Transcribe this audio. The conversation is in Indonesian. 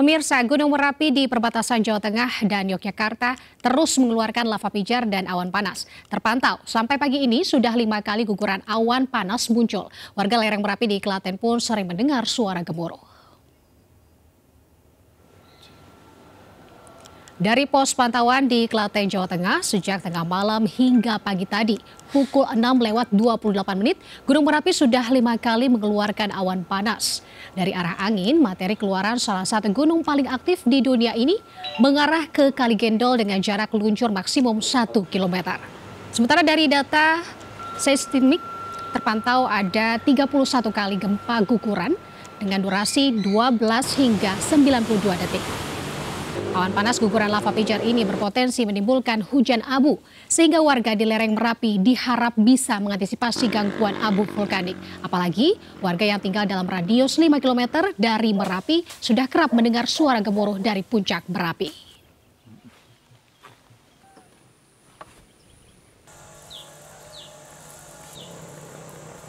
Pemirsa, Gunung Merapi di perbatasan Jawa Tengah dan Yogyakarta terus mengeluarkan lava pijar dan awan panas. Terpantau, sampai pagi ini sudah lima kali guguran awan panas muncul. Warga lereng Merapi di Klaten pun sering mendengar suara gemuruh. Dari pos pantauan di Klaten, Jawa Tengah, sejak tengah malam hingga pagi tadi, pukul 6 lewat 28 menit, Gunung Merapi sudah lima kali mengeluarkan awan panas. Dari arah angin, materi keluaran salah satu gunung paling aktif di dunia ini mengarah ke Kali Gendol dengan jarak luncur maksimum 1 km. Sementara dari data seismik, terpantau ada 31 kali gempa guguran dengan durasi 12 hingga 92 detik. Awan panas guguran lava pijar ini berpotensi menimbulkan hujan abu, sehingga warga di lereng Merapi diharap bisa mengantisipasi gangguan abu vulkanik. Apalagi warga yang tinggal dalam radius 5 km dari Merapi sudah kerap mendengar suara gemuruh dari puncak Merapi.